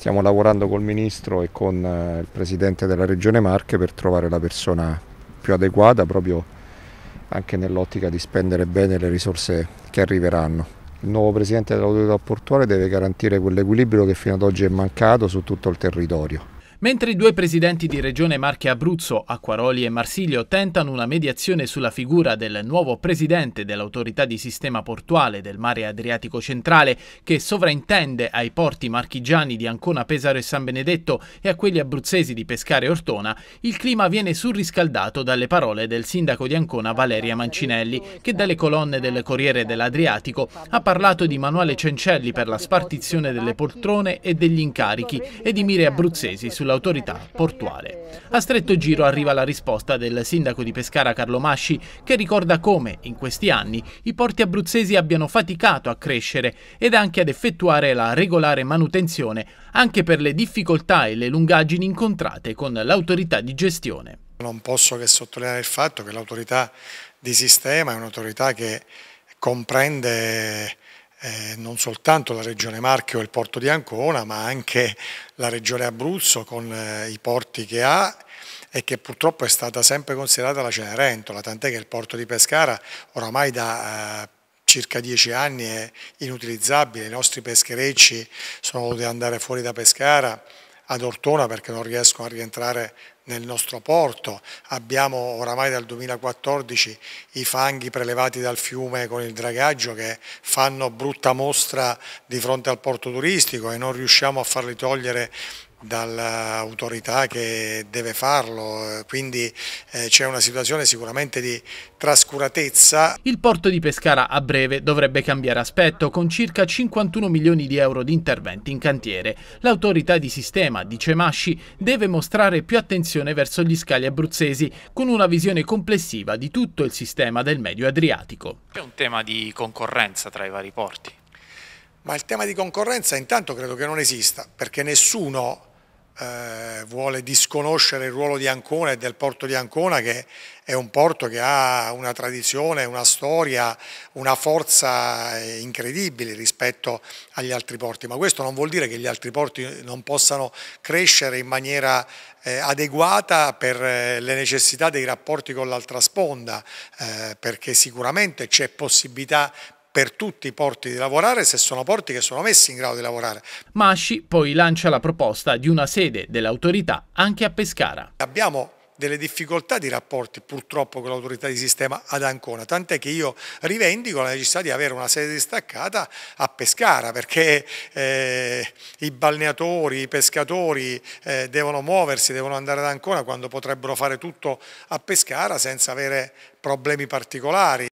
stiamo lavorando col ministro e con eh, il presidente della regione Marche per trovare la persona più adeguata proprio anche nell'ottica di spendere bene le risorse che arriveranno. Il nuovo presidente dell'autorità portuale deve garantire quell'equilibrio che fino ad oggi è mancato su tutto il territorio. Mentre i due presidenti di Regione Marche Abruzzo, Acquaroli e Marsiglio, tentano una mediazione sulla figura del nuovo presidente dell'autorità di sistema portuale del mare Adriatico centrale, che sovraintende ai porti marchigiani di Ancona, Pesaro e San Benedetto e a quelli abruzzesi di Pescare e Ortona, il clima viene surriscaldato dalle parole del sindaco di Ancona Valeria Mancinelli, che dalle colonne del Corriere dell'Adriatico ha parlato di manuale Cencelli per la spartizione delle poltrone e degli incarichi e di mire abruzzesi sulla dell'autorità portuale. A stretto giro arriva la risposta del sindaco di Pescara Carlo Masci che ricorda come in questi anni i porti abruzzesi abbiano faticato a crescere ed anche ad effettuare la regolare manutenzione anche per le difficoltà e le lungaggini incontrate con l'autorità di gestione. Non posso che sottolineare il fatto che l'autorità di sistema è un'autorità che comprende eh, non soltanto la regione Marche o il porto di Ancona, ma anche la regione Abruzzo con eh, i porti che ha e che purtroppo è stata sempre considerata la Cenerentola, tant'è che il porto di Pescara oramai da eh, circa dieci anni è inutilizzabile, i nostri pescherecci sono dovuti andare fuori da Pescara ad Ortona perché non riescono a rientrare nel nostro porto, abbiamo oramai dal 2014 i fanghi prelevati dal fiume con il dragaggio che fanno brutta mostra di fronte al porto turistico e non riusciamo a farli togliere dall'autorità che deve farlo, quindi eh, c'è una situazione sicuramente di trascuratezza. Il porto di Pescara a breve dovrebbe cambiare aspetto con circa 51 milioni di euro di interventi in cantiere. L'autorità di sistema, dice Masci, deve mostrare più attenzione verso gli scali abruzzesi con una visione complessiva di tutto il sistema del medio adriatico. C'è un tema di concorrenza tra i vari porti? Ma il tema di concorrenza intanto credo che non esista, perché nessuno eh, vuole disconoscere il ruolo di Ancona e del porto di Ancona che è un porto che ha una tradizione, una storia, una forza eh, incredibile rispetto agli altri porti, ma questo non vuol dire che gli altri porti non possano crescere in maniera eh, adeguata per eh, le necessità dei rapporti con l'altra sponda, eh, perché sicuramente c'è possibilità per tutti i porti di lavorare se sono porti che sono messi in grado di lavorare. Masci poi lancia la proposta di una sede dell'autorità anche a Pescara. Abbiamo delle difficoltà di rapporti purtroppo con l'autorità di sistema ad Ancona, tant'è che io rivendico la necessità di avere una sede distaccata a Pescara perché eh, i balneatori, i pescatori eh, devono muoversi, devono andare ad Ancona quando potrebbero fare tutto a Pescara senza avere problemi particolari.